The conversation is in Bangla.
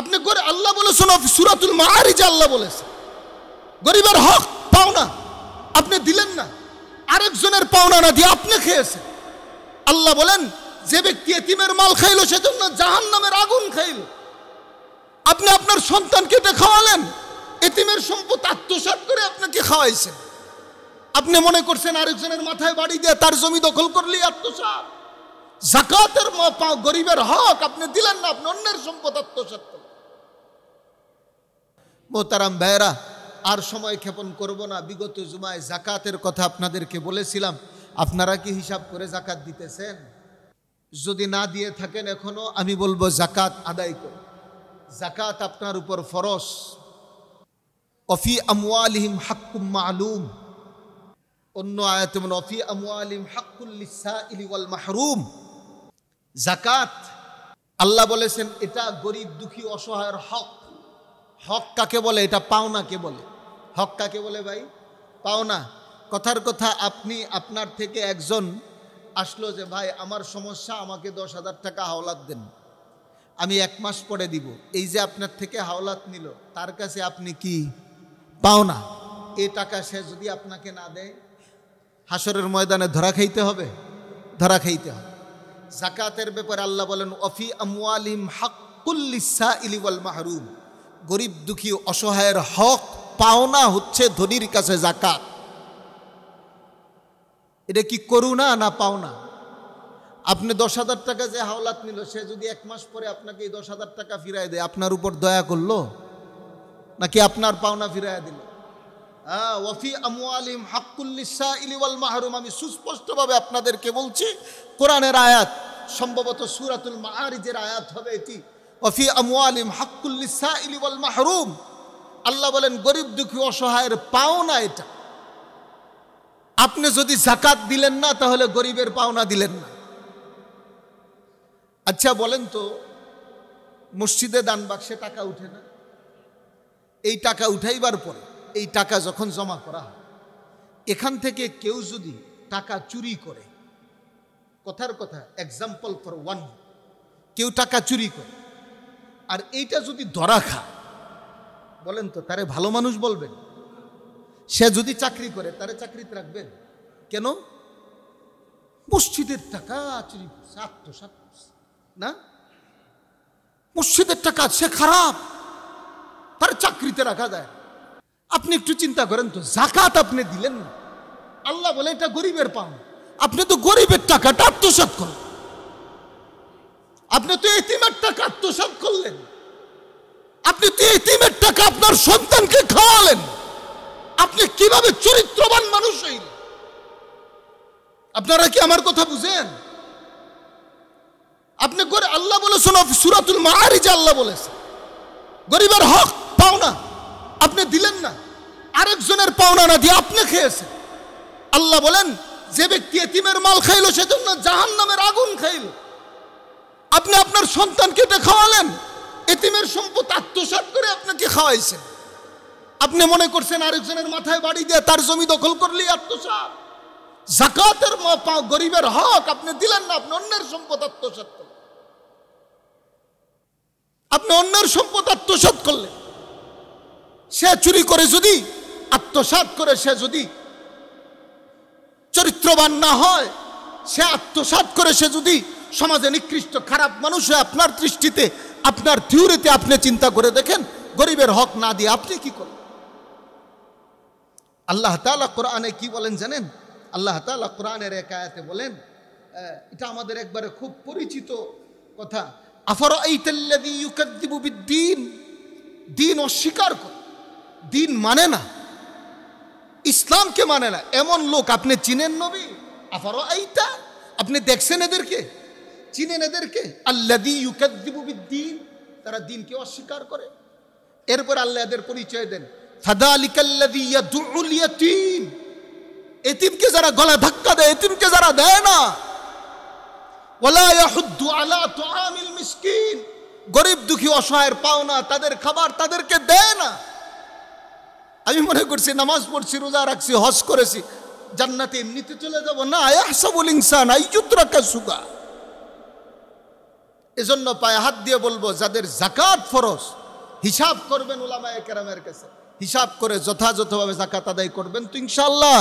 আপনি আল্লাহ বলেছেন সুরাতুল যে আল্লাহ বলেছে গরিবের হক পাওনা আপনি দিলেন না আরেকজনের পাওনা না দিয়ে আপনি খেয়েছে আল্লাহ বলেন যে ব্যক্তি এতিমের মাল খাইল সেজন্য জাহান নামের আগুন খাইল আপনি আপনার সন্তানকে তো খাওয়ালেন এতিমের সম্পদ আত্মসাত করে আপনাকে খাওয়াইছেন আপনি মনে করছেন আরেকজনের মাথায় বাড়ি দিয়ে তার জমি দখল করলেই আত্মসাত জাকাতের মা গরিবের হক আপনি দিলেন না আপনি অন্যের সম্পদ আত্মসাত মোতারাম ভাইরা আর সময় ক্ষেপণ করব না বিগত জুমায় জাকাতের কথা আপনাদেরকে বলেছিলাম আপনারা কি হিসাব করে জাকাত দিতেছেন যদি না দিয়ে থাকেন এখনো আমি বলবো জাকাত আদায় করুন জাকাত আপনার উপর ফরস অফি আমিম হাক্কুম মালুম অন্য আয়াত অফি আমওয়ালিম হাক্কুল লিসা মাহরুম জাকাত আল্লাহ বলেছেন এটা গরিব দুঃখী অসহায়ের হক হক কাকে বলে এটা পাওনা কে বলে হক কাকে বলে ভাই পাওনা কথার কথা আপনি আপনার থেকে একজন আসলো যে ভাই আমার সমস্যা আমাকে দশ হাজার টাকা হাওলাত দেন আমি এক মাস পরে দিব এই যে আপনার থেকে হাওলাত নিল তার কাছে আপনি কি পাওনা এ টাকা সে যদি আপনাকে না দেয় হাসরের ময়দানে ধরা খাইতে হবে ধরা খাইতে হবে জাকাতের ব্যাপারে আল্লাহ বলেন অফি আমিম হাক্কুল্লিসাইলি ইলিওয়াল মাহরুম গরিব দুঃখী অসহায়ের হক পাওনা হচ্ছে ধনির কাছে জাকাত এটা কি করুণা না পাওনা আপনি দশ হাজার টাকা যে হাওলাত নিল সে যদি এক মাস পরে আপনাকে এই দশ হাজার টাকা ফিরায় দেয় আপনার উপর দয়া করলো নাকি আপনার পাওনা ফিরাইয়া দিল ওয়াফি আমুয়ালিম হাক্কুল্লিসা ইলিওয়াল মাহরুম আমি সুস্পষ্টভাবে আপনাদেরকে বলছি কোরআনের আয়াত সম্ভবত সুরাতুল মাহারিজের আয়াত হবে এটি ওয়াফি আমুয়ালিম হাক্কুল্লিসা ইলিওয়াল মাহরুম আল্লাহ বলেন গরিব দুঃখী অসহায়ের পাওনা এটা আপনি যদি জাকাত দিলেন না তাহলে গরিবের পাওনা দিলেন না আচ্ছা বলেন তো মসজিদে দান বাক্সে টাকা উঠে না এই টাকা উঠাইবার পরে এই টাকা যখন জমা করা হয় এখান থেকে কেউ যদি টাকা চুরি করে কথার কথা এক্সাম্পল ফর ওয়ান কেউ টাকা চুরি করে আর এইটা যদি ধরা খা বলেন তো তারে ভালো মানুষ বলবেন সে যদি চাকরি করে তারে চাকরিতে রাখবেন কেন মসজিদের টাকা চুরি করছে আত্মসাত না মসজিদের টাকা সে খারাপ তার চাকরিতে রাখা যায় আপনি একটু চিন্তা করেন তো জাকাত আপনি দিলেন আল্লাহ বলে এটা গরিবের পাও আপনি তো গরিবের টাকাটা আত্মসাত করেন আপনি তো এতিমের টাকা আত্মসাত করলেন আপনি তো এতিমের টাকা আপনার সন্তানকে খাওয়ালেন আপনি কিভাবে চরিত্রবান মানুষ হইলেন আপনারা কি আমার কথা বুঝেন আপনি আল্লাহ বলেছেন সুরাতুল যে আল্লাহ বলেছে গরিবের হক পাও না আপনি দিলেন না আরেকজনের পাওনা না দিয়ে আপনি খেয়েছেন আল্লাহ বলেন যে ব্যক্তি এতিমের মাল খাইল সেজন্য জাহান নামের আগুন খাইল আপনি আপনার সন্তানকে কেটে খাওয়ালেন এতিমের সম্পদ আত্মসাত করে আপনাকে খাওয়াইছেন আপনি মনে করছেন আরেকজনের মাথায় বাড়ি দিয়ে তার জমি দখল করলি আত্মসাত জাকাতের গরিবের হক আপনি দিলেন না আপনি অন্যের সম্পদ আত্মসাত করলেন আপনি অন্যের সম্পদ আত্মসাত করলেন সে চুরি করে যদি আত্মসাত করে সে যদি চরিত্রবান না হয় সে আত্মসাত করে সে যদি সমাজে নিকৃষ্ট খারাপ মানুষ হয় আপনার দৃষ্টিতে আপনার থিওরিতে আপনি চিন্তা করে দেখেন গরিবের হক না দিয়ে আপনি কি করেন আল্লাহ তালা কোরআনে কি বলেন জানেন আল্লাহ তালা কোরআনের একায়াতে বলেন এটা আমাদের একবারে খুব পরিচিত কথা আফর দিন অস্বীকার কর দিন মানে না ইসলামকে মানে না এমন লোক আপনি চিনেন নবী আফারও আইতা আপনি দেখছেন এদেরকে চিনেন এদেরকে আল্লাদি ইউকাদ্দিবুদ্দিন তারা দিনকে অস্বীকার করে এরপর আল্লাহ এদের পরিচয় দেন এতিমকে যারা গলা ধাক্কা দেয় এতিমকে যারা দেয় না গরিব দুঃখী অসহায়ের পাওনা তাদের খাবার তাদেরকে দেয় না আমি মনে করছি নামাজ পড়ছি রোজা রাখছি হস করেছি জান্নাতে এমনিতে চলে যাব না আয়াসাবুল ইনসান আইজুদ্রাকা সুগা এজন্য পায়ে হাত দিয়ে বলবো যাদের জাকাত ফরজ হিসাব করবেন ওলামায় কেরামের কাছে হিসাব করে যথাযথভাবে জাকাত আদায় করবেন তো ইনশাল্লাহ